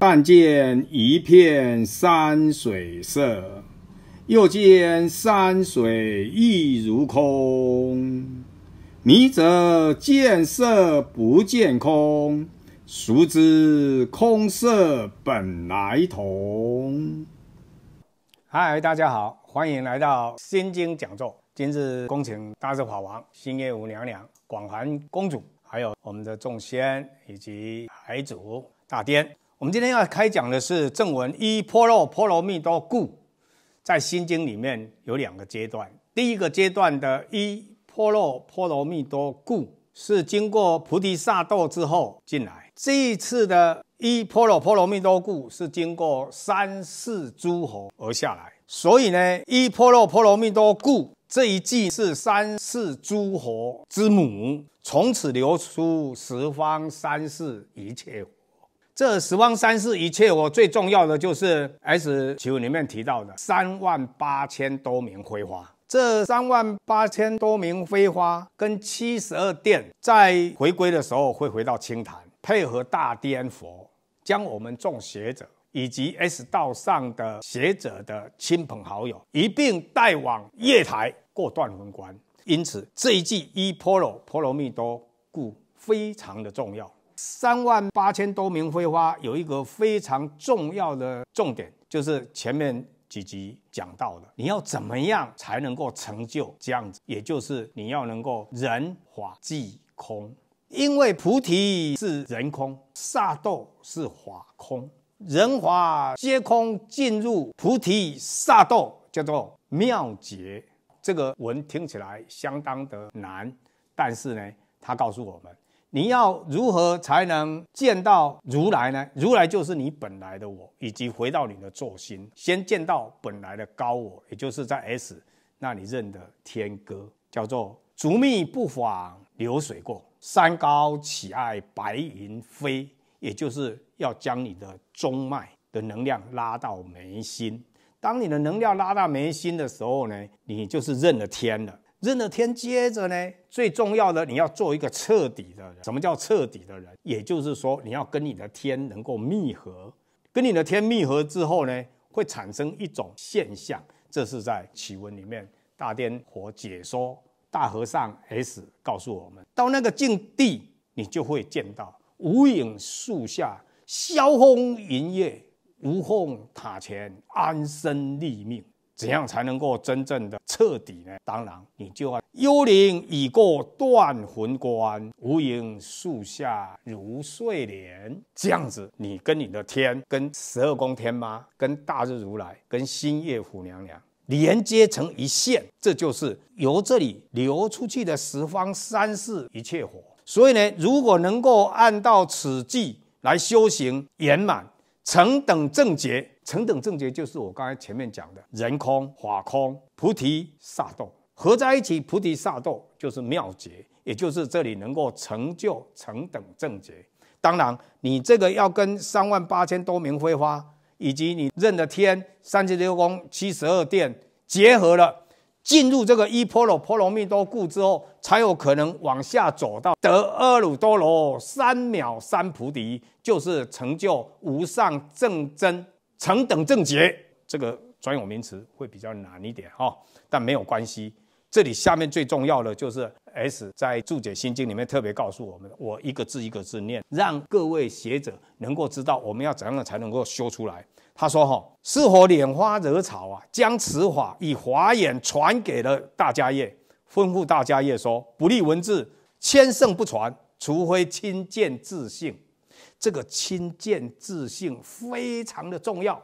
但见一片山水色，又见山水亦如空。迷则见色不见空，熟知空色本来同。嗨，大家好。欢迎来到《心经》讲座。今日恭请大日法王、星夜舞娘娘、广寒公主，还有我们的众仙以及海主大颠。我们今天要开讲的是正文一。波罗波罗蜜多故，在《心经》里面有两个阶段。第一个阶段的一波罗波罗蜜多故是经过菩提萨埵之后进来。这一次的一波罗波罗蜜多故是经过三世诸侯而下来。所以呢，依婆罗婆罗蜜多故，这一季是三世诸佛之母，从此流出十方三世一切佛。这十方三世一切佛最重要的就是《S 九里面提到的三万八千多名飞花。这三万八千多名飞花跟七十二殿在回归的时候会回到清潭，配合大颠佛将我们众学者。以及 S 道上的学者的亲朋好友一并带往夜台过断魂关，因此这一季依婆罗婆罗蜜多故非常的重要。三万八千多名飞花有一个非常重要的重点，就是前面几集讲到的，你要怎么样才能够成就这样子？也就是你要能够人法即空，因为菩提是人空，萨埵是法空。人华皆空，进入菩提萨埵，叫做妙劫。这个文听起来相当的难，但是呢，他告诉我们，你要如何才能见到如来呢？如来就是你本来的我，以及回到你的坐心，先见到本来的高我，也就是在 S，那你认得天歌，叫做竹密不妨流水过，山高岂爱白云飞。也就是要将你的中脉的能量拉到眉心。当你的能量拉到眉心的时候呢，你就是认了天了。认了天，接着呢，最重要的你要做一个彻底的人。什么叫彻底的人？也就是说，你要跟你的天能够密合。跟你的天密合之后呢，会产生一种现象。这是在《奇闻》里面大颠活解说大和尚 S 告诉我们：到那个境地，你就会见到。无影树下，萧风云月，无缝塔前安身立命，怎样才能够真正的彻底呢？当然，你就要幽灵已过断魂关，无影树下如睡莲，这样子，你跟你的天，跟十二宫天妈，跟大日如来，跟星夜虎娘娘连接成一线，这就是由这里流出去的十方三世一切火。所以呢，如果能够按照此计来修行圆满成等正觉，成等正觉就是我刚才前面讲的人空、法空、菩提萨埵合在一起，菩提萨埵就是妙觉，也就是这里能够成就成等正觉。当然，你这个要跟三万八千多名飞花以及你认的天三十六宫七十二殿结合了。进入这个一波罗波罗蜜多故之后，才有可能往下走到得阿耨多罗三藐三菩提，就是成就无上正真成等正觉这个专有名词会比较难一点哈，但没有关系。这里下面最重要的就是 S 在注解心经里面特别告诉我们，我一个字一个字念，让各位学者能够知道我们要怎样的才能够修出来。他说哈。是否拈花惹草啊，将此法以华眼传给了大迦叶，吩咐大迦叶说：“不立文字，千圣不传，除非亲见自信。这个亲见自信非常的重要。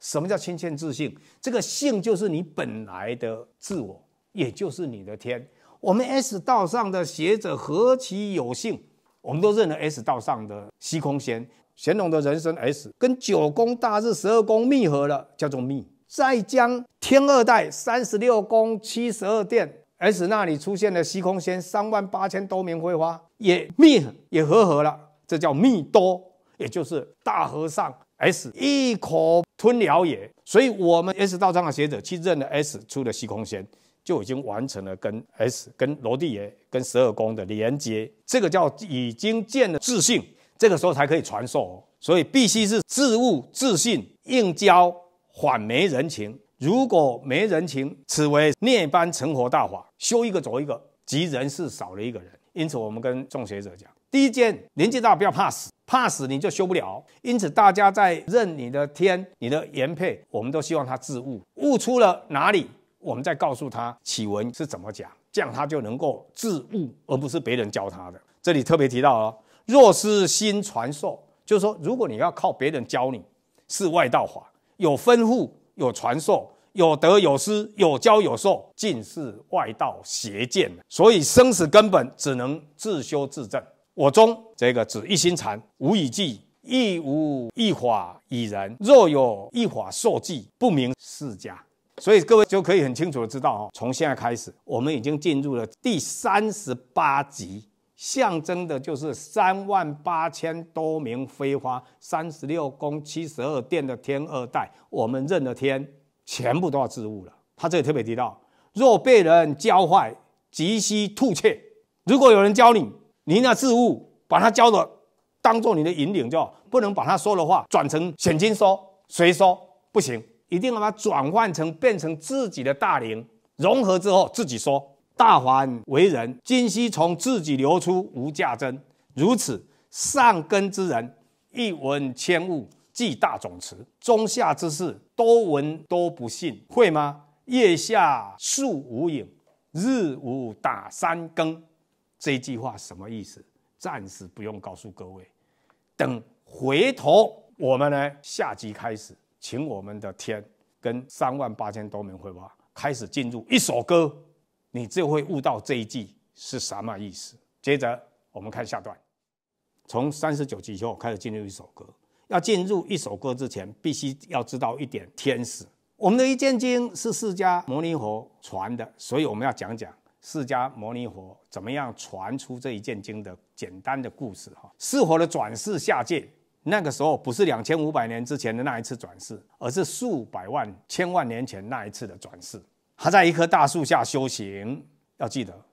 什么叫亲见自信？这个性就是你本来的自我，也就是你的天。我们 S 道上的学者何其有幸，我们都认得 S 道上的虚空仙。乾隆的人生 S 跟九宫大日十二宫密合了，叫做密。再将天二代三十六宫七十二殿 S 那里出现的虚空仙三万八千多名灰花也密也合合了，这叫密多，也就是大和尚 S 一口吞了也。所以，我们 S 道场的学者去认了 S 出的虚空仙，就已经完成了跟 S 跟罗帝爷跟十二宫的连接，这个叫已经见了自信。这个时候才可以传授，所以必须是自悟自信，应教反没人情。如果没人情，此为涅般成佛大法，修一个走一个，即人事少了一个人。因此，我们跟众学者讲，第一件，年纪大不要怕死，怕死你就修不了。因此，大家在认你的天、你的原配，我们都希望他自悟，悟出了哪里，我们再告诉他启文是怎么讲，这样他就能够自悟，而不是别人教他的。这里特别提到哦。若是心传授，就是说，如果你要靠别人教你，是外道法，有吩咐，有传授，有得有失，有教有受，尽是外道邪见。所以生死根本只能自修自证。我中这个只一心禅，无以迹，亦无一法，以人。若有一法受记，不明是家。所以各位就可以很清楚的知道哦，从现在开始，我们已经进入了第三十八集。象征的就是三万八千多名飞花，三十六宫七十二殿的天二代，我们认的天，全部都要自悟了。他这里特别提到，若被人教坏，急需吐切。如果有人教你，你那自悟，把他教的当做你的引领，好，不能把他说的话转成显金说，谁说不行，一定要把它转换成变成自己的大灵，融合之后自己说。大凡为人，今昔从自己流出无价珍。如此上根之人，一闻千物，即大种持；中下之士，多闻多不信。会吗？夜下树无影，日午打三更。这句话什么意思？暂时不用告诉各位。等回头我们呢，下集开始，请我们的天跟三万八千多名会友开始进入一首歌。你就会悟到这一句是什么意思。接着我们看下段，从三十九集之后开始进入一首歌。要进入一首歌之前，必须要知道一点：天使。我们的一卷经是释迦牟尼佛传的，所以我们要讲讲释迦牟尼佛怎么样传出这一卷经的简单的故事。哈，释佛的转世下界，那个时候不是两千五百年之前的那一次转世，而是数百万、千万年前那一次的转世。他在一棵大树下修行，要记得，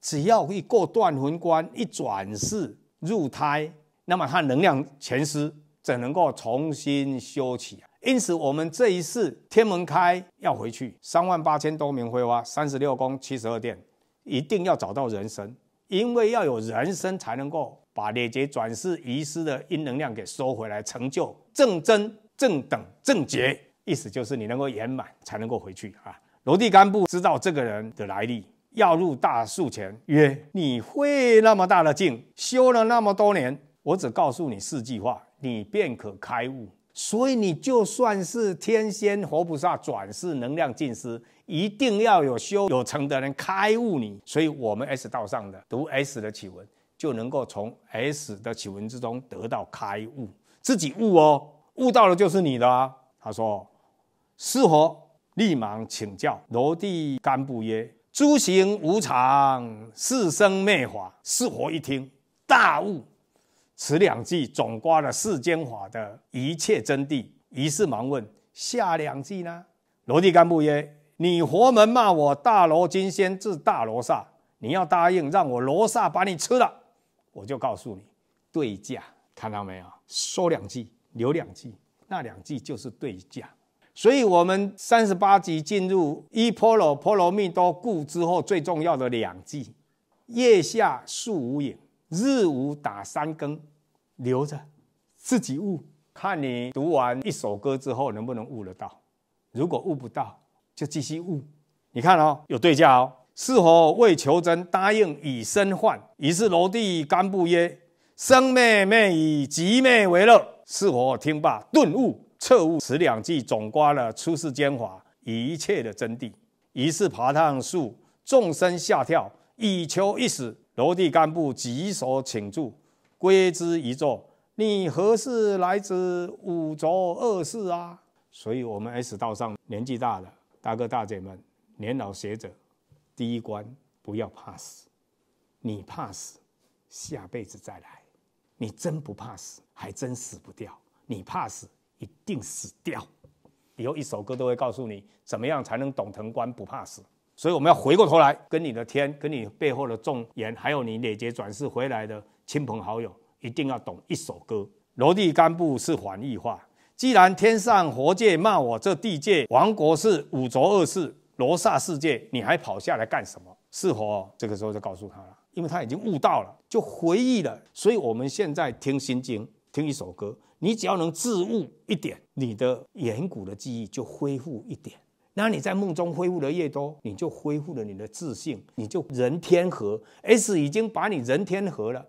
只要一过断魂关，一转世入胎，那么他能量全失，怎能够重新修起。因此，我们这一世天门开，要回去三万八千多名灰娃，三十六宫七十二殿，一定要找到人参，因为要有人参才能够把累劫转世遗失的阴能量给收回来，成就正真正等正觉。意思就是你能够圆满，才能够回去啊。罗地甘布知道这个人的来历，要入大树前曰：“你会那么大的劲，修了那么多年，我只告诉你四句话，你便可开悟。所以你就算是天仙、活菩萨转世，能量尽师，一定要有修有成的人开悟你。所以，我们 S 道上的读 S 的启文，就能够从 S 的启文之中得到开悟，自己悟哦，悟到了就是你的。”他说：“是否立马请教罗帝干布曰：“诸行无常，四生灭法。”四佛一听，大悟，此两句总刮了世间法的一切真谛。于是忙问：“下两句呢？”罗帝干布曰：“你佛门骂我大罗金仙至大罗刹，你要答应让我罗刹把你吃了，我就告诉你对价。看到没有？说两句，留两句，那两句就是对价。”所以，我们三十八集进入一波罗波罗蜜多故之后，最重要的两句：夜下树无影，日无打三更。留着自己悟，看你读完一首歌之后能不能悟得到。如果悟不到，就继续悟。你看哦，有对价哦。是否为求真？答应以身换。于是罗帝甘布曰：生妹妹以极妹为乐。是否听罢顿悟。彻悟此两句，总刮了出世间华一切的真谛。于是爬上树，纵身下跳，以求一死。罗地干部举手请住，归之一坐。你何事来自五浊恶世啊？所以，我们 S 道上年纪大了，大哥大姐们，年老学者，第一关不要怕死。你怕死，下辈子再来；你真不怕死，还真死不掉。你怕死。一定死掉，以后一首歌都会告诉你怎么样才能懂。腾官不怕死，所以我们要回过头来跟你的天，跟你背后的众言，还有你累劫转世回来的亲朋好友，一定要懂一首歌。罗地干布是反义话，既然天上佛界骂我这地界王国是五浊恶世、罗刹世界，你还跑下来干什么？是佛这个时候就告诉他了，因为他已经悟到了，就回忆了。所以我们现在听《心经》。听一首歌，你只要能自悟一点，你的远古的记忆就恢复一点。那你在梦中恢复的越多，你就恢复了你的自信，你就人天和。S 已经把你人天和了，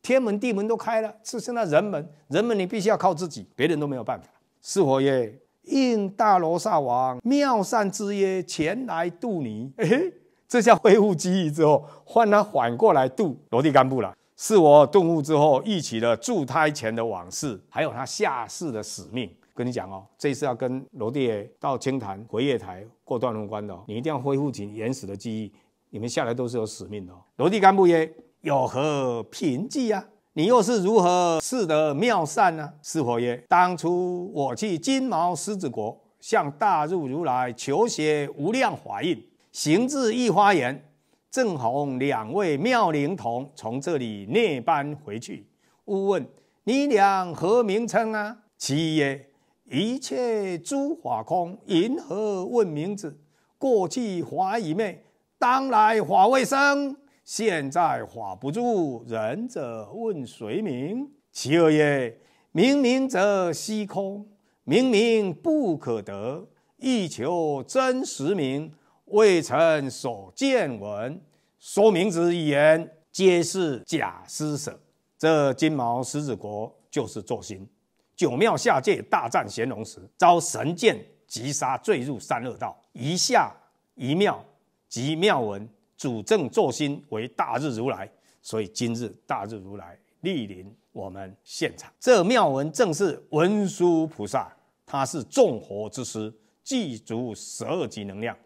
天门地门都开了，只剩下人门。人门你必须要靠自己，别人都没有办法。是我也应大罗刹王妙善之约前来渡你。嘿嘿，这叫恢复记忆之后，换他反过来渡罗地甘布了。是我顿悟之后忆起了助胎前的往事，还有他下世的使命。跟你讲哦，这次要跟罗帝到清潭回月台过断龙关的，你一定要恢复起原始的记忆。你们下来都是有使命的。罗帝干部曰：“有何凭据呀？你又是如何赐得妙善呢？释佛曰：当初我去金毛狮子国，向大日如来求学无量法印，行至一花园，正逢两位妙龄童从这里涅般回去，忽问你俩何名称啊？其一曰：一切诸法空，银河问名字？过去法已灭，当来法未生，现在法不住，仁者问谁名？其二曰：明明者虚空，明明不可得，欲求真实名。未曾所见闻，说明之言，皆是假施舍。这金毛狮子国就是坐心九庙下界大战玄龙时，遭神剑击杀，坠入三恶道。一下一庙即庙文主正坐心为大日如来，所以今日大日如来莅临我们现场。这庙文正是文殊菩萨，他是众佛之师，具足十二级能量。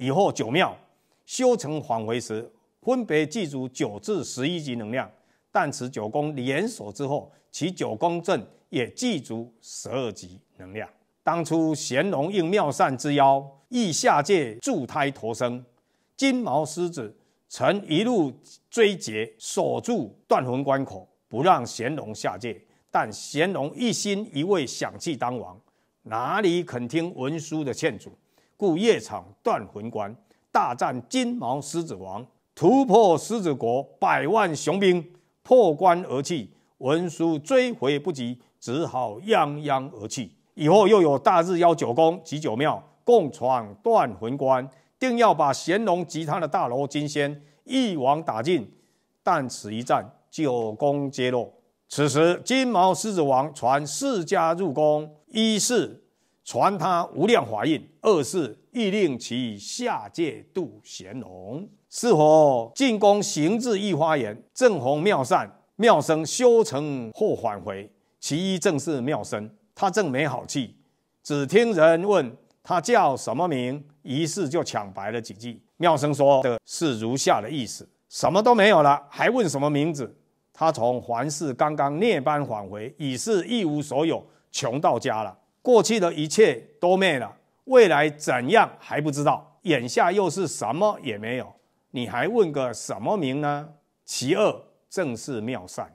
以后九庙修成返回时，分别记足九至十一级能量，但此九宫连锁之后，其九宫阵也记足十二级能量。当初乾隆应妙善之邀，亦下界助胎投生。金毛狮子曾一路追截，锁住断魂关口，不让乾隆下界。但乾隆一心一味想去当王，哪里肯听文书的劝阻？故夜闯断魂关，大战金毛狮子王，突破狮子国百万雄兵，破关而去。文书，追回不及，只好泱泱而去。以后又有大日妖九宫及九庙共闯断魂关，定要把乾隆集他的大罗金仙一网打尽。但此一战，九宫皆落。此时金毛狮子王传四家入宫，一是。传他无量法印，二是欲令其下界度贤龙，是否进宫行至御花园，正逢妙善妙生修成或返回，其一正是妙生。他正没好气，只听人问他叫什么名，于是就抢白了几句。妙生说的是如下的意思：什么都没有了，还问什么名字？他从凡世刚刚涅槃返回，已是一无所有，穷到家了。过去的一切都灭了，未来怎样还不知道，眼下又是什么也没有，你还问个什么名呢？其二正是妙善，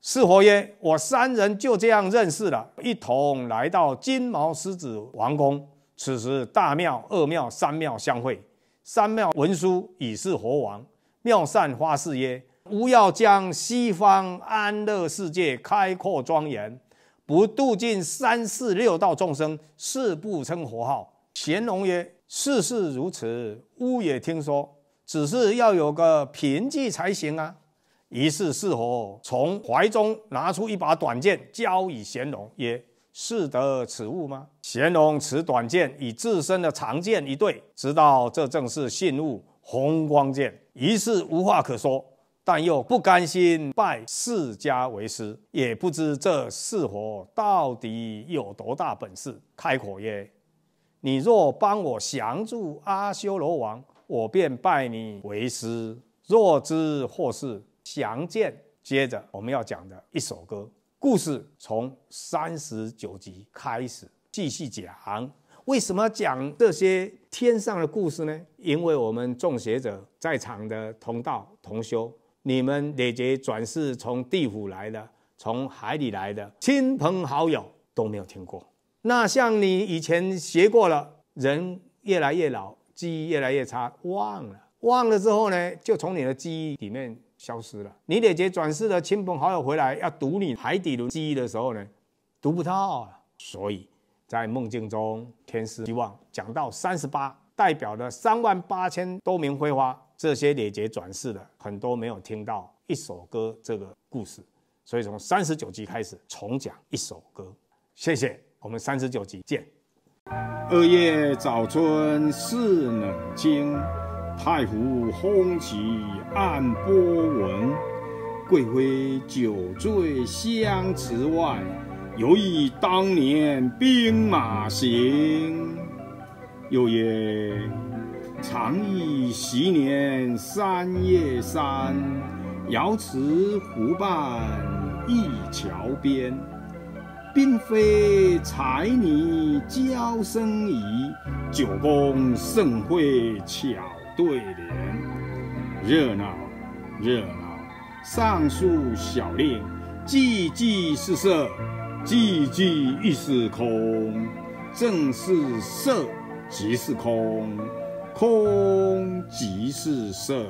是佛曰：我三人就这样认识了，一同来到金毛狮子王宫。此时大庙、二庙、三庙相会，三庙文殊已是佛王。妙善发誓曰：吾要将西方安乐世界开阔庄严。不度尽三世六道众生，誓不称佛号。乾隆曰：“世事如此，吾也听说，只是要有个凭据才行啊。”于是，释佛从怀中拿出一把短剑，交与乾隆曰：“是得此物吗？”乾隆持短剑与自身的长剑一对，知道这正是信物——红光剑。于是，无话可说。但又不甘心拜释迦为师，也不知这四佛到底有多大本事。开口曰：“你若帮我降住阿修罗王，我便拜你为师。若知或是降见。”接着我们要讲的一首歌，故事从三十九集开始继续讲。为什么讲这些天上的故事呢？因为我们众学者在场的同道同修。你们列姐转世从地府来的，从海里来的，亲朋好友都没有听过。那像你以前学过了，人越来越老，记忆越来越差，忘了，忘了之后呢，就从你的记忆里面消失了。你列姐转世的亲朋好友回来要读你海底轮记忆的时候呢，读不到。所以在梦境中，天师希望讲到三十八，代表了三万八千多名灰花。这些劣姐转世的很多没有听到一首歌这个故事，所以从三十九集开始重讲一首歌。谢谢，我们三十九集见。二月早春似冷清，太湖风起岸波纹。贵妃酒醉香池外，犹忆当年兵马行。又曰。常忆昔年三月三，瑶池湖畔一桥边。并非才女娇生倚，九宫盛会巧对联。热闹热闹，上述小令，寂寂是色，寂寂亦是空。正是色即是空。空即是色。